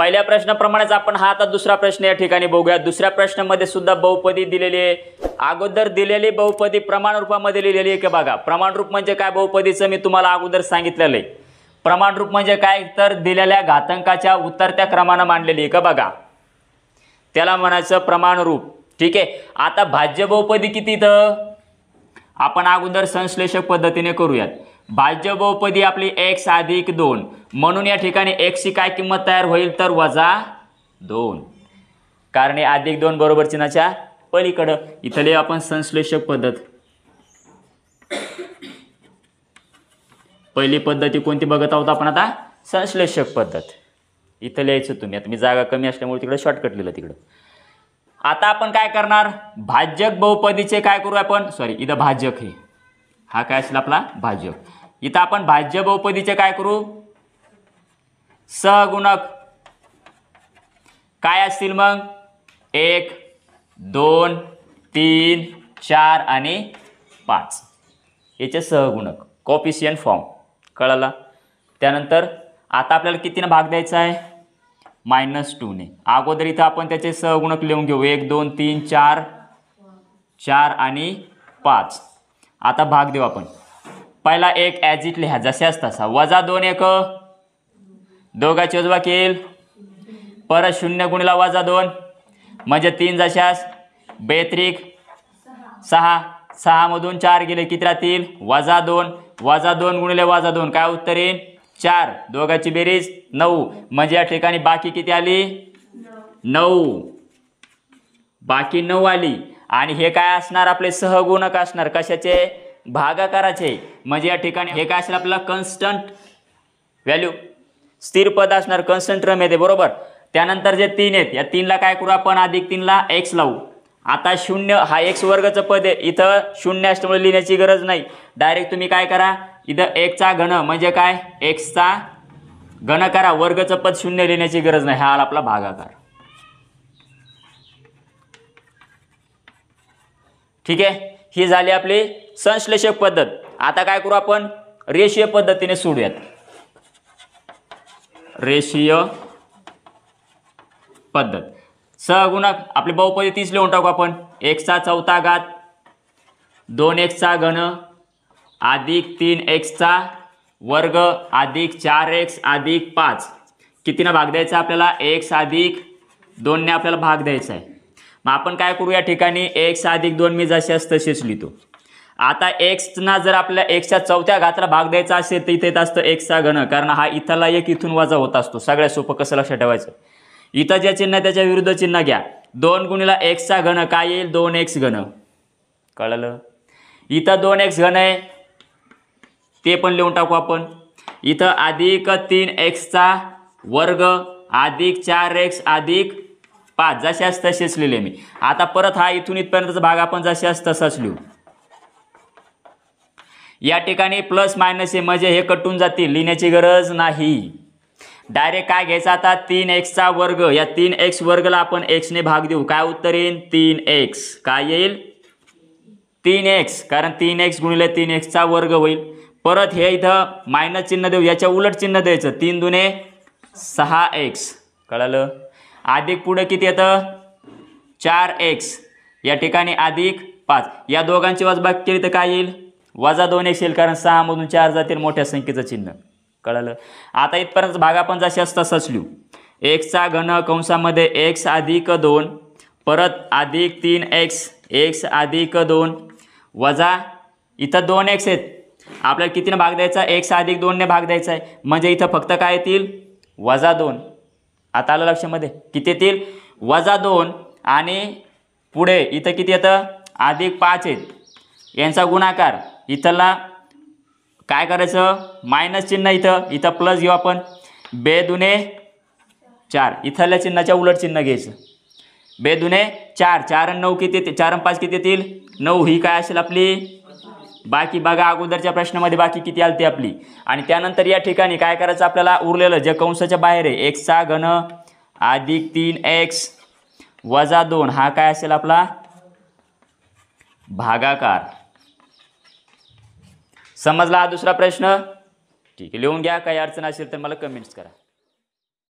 पहिल्या प्रश्नाप्रमाणेच आपण हा आता दुसरा प्रश्न या ठिकाणी बघूया दुसऱ्या प्रश्नामध्ये सुद्धा बहुपदी दिलेली आहे अगोदर दिलेली बहुपदी प्रमाणरूपामध्ये लिहिलेली आहे का बघा प्रमाणरूप म्हणजे काय बहुपदीचं मी तुम्हाला अगोदर सांगितलेलं आहे प्रमाणरूप म्हणजे काय तर दिलेल्या घातांकाच्या उतरत्या क्रमानं मांडलेली आहे का बघा त्याला म्हणायचं प्रमाणरूप ठीक आहे आता भाज्य बहुपदी किती तर आपण अगोदर संश्लेषक पद्धतीने करूयात भाज्य बहुपदी आपली एक्स अधिक दोन म्हणून या ठिकाणी ची काय किंमत तयार होईल तर वजा दोन कारण अधिक दोन बरोबर चिन्हाच्या पलीकडं इथले आपण संश्लेषक पद्धत पहिली पद्धती कोणती बघत आहोत आपण आता संश्लेषक पद्धत इथं लिहायचं तुम्ही आता मी जागा कमी असल्यामुळे तिकडे शॉर्टकट लिहिलं तिकडं आता आपण काय करणार भाज्यक बहुपदीचे काय करू आपण सॉरी इथं भाज्यक हे हा काय असेल आपला भाज्यक इथं आपण भाज्य बहुपदीचे काय करू सहगुणक काय असतील मग एक दोन तीन चार आणि पाच याचे सहगुणक कॉपिशियन फॉर्म कळाला त्यानंतर आता आपल्याला कितीनं भाग द्यायचा आहे मायनस टूने अगोदर इथं आपण त्याचे सहगुणक लिहून घेऊ एक दोन तीन चार चार आणि पाच आता भाग देऊ आपण पहिला एक ॲज इट लिहा जशाच तसा वजा दोन एक दोघाची उजवा केल परत शून्य गुणला वजा दोन म्हणजे तीन जशास बेत्रिक सहा सहामधून चार गेले किती राहतील वजा दोन वजा दोन गुणिले वजा दोन काय उत्तर येईल चार दोघाची बेरीज नऊ म्हणजे या ठिकाणी बाकी किती आली नऊ बाकी नऊ आली आणि हे काय असणार आपले सहगुणक असणार कशाचे भागाकाराचे म्हणजे या ठिकाणी हे काय असेल आपला कन्स्टंट व्हॅल्यू स्थिर पद असणार कन्स्टंट रम येते बरोबर त्यानंतर जे तीन आहेत या तीनला काय करू आपण अधिक तीनला एक्स लावू आता शून्य हा एक्स वर्गचं पद आहे इथं शून्य असल्यामुळे लिहिण्याची गरज नाही डायरेक्ट तुम्ही काय करा इथं एकचा घन म्हणजे काय एक्सचा घन करा वर्गचं पद शून्य लिहिण्याची गरज नाही हा आला आपला भागाकार ठीक आहे ही झाली आपली संश्लेषक पद्धत आता काय करू आपण रेषीय पद्धतीने सोडूयात रेषीय पद्धत सहगुणक आपले बहुपदी तीस लिहून टाकू आपण चा चौथा घात दोन एक्सचा घन अधिक तीन एक्सचा वर्ग अधिक चार एक्स अधिक पाच कितीनं भाग द्यायचा आपल्याला एक्स अधिक दोनने आपल्याला भाग द्यायचा आहे मग आपण काय करू या ठिकाणी एक्स अधिक दोन मी जशी असं तशीच लिहितो आता एक्सना जर आपल्या एक्सच्या चौथ्या घाताला भाग द्यायचा असेल तर इथे येत असतं एक्सचा घन कारण हा इथला एक इथून वजा होत असतो सगळ्या सोपं कसं लक्षात ठेवायचं इथं ज्या चिन्ह त्याच्या विरुद्ध चिन्ह घ्या दोन गुणीला एक्सचा घन काय येईल दोन एक्स घन कळलं इथं दोन एक्स घन आहे ते पण लिहून टाकू आपण इथं अधिक तीन एक्सचा वर्ग अधिक चार एक्स अधिक पाच जसे जशाच तसेच लिहिले मी आता परत हा इथून इथपर्यंतचा भाग आपण जसे असतं तसाच लिहू या ठिकाणी प्लस मायनस हे म्हणजे हे कटून जातील लिहिण्याची गरज नाही डायरेक्ट काय घ्यायचा आता तीन एक्सचा वर्ग या तीन एक्स वर्गला आपण एक्सने भाग देऊ काय उत्तर येईल तीन एक्स काय येईल तीन एक्स कारण तीन एक्स गुणिले तीन एक्सचा वर्ग होईल परत हे इथं मायनस चिन्ह देऊ याच्या उलट चिन्ह द्यायचं तीन दुने सहा एक्स कळालं अधिक पुढं किती येतं चार एक्स या ठिकाणी अधिक पाच या दोघांची वाजबाग केली तर काय येईल वजा दोन येशील कारण सहामधून चार जातील मोठ्या संख्येचं चिन्ह कळालं आता इथपर्यंत भागा पण जशी असता सचलू एक्सचा घन कंसामध्ये एक्स अधिक दोन परत अधिक तीन एक्स एक्स अधिक दोन वजा इथं दोन एक्स आहेत आपल्याला कितीने भाग द्यायचा एक्स अधिक दोनने भाग द्यायचा आहे म्हणजे इथं फक्त काय येतील वजा दोन आता आलं लक्षामध्ये किती येतील वजा दोन आणि पुढे इथं किती येतं अधिक पाच आहेत यांचा गुणाकार इथला काय करायचं मायनस चिन्ह इथं इथं प्लस घेऊ आपण बे दुने चार इथल्या चिन्हाच्या उलट चिन्ह घ्यायचं बे दुने चार चार आणि नऊ किती ते चार आणि पाच किती येतील नऊ ही काय असेल आपली बाकी बघा अगोदरच्या प्रश्नामध्ये बाकी किती आली आपली आणि त्यानंतर या ठिकाणी काय करायचं आपल्याला उरलेलं जे कंसाच्या बाहेर आहे एक्सचा घन अधिक तीन एक्स वजा दोन हा काय असेल आपला भागाकार समजला हा दुसरा प्रश्न ठीक आहे लिहून घ्या काही अडचण असेल तर मला कमेंट्स करा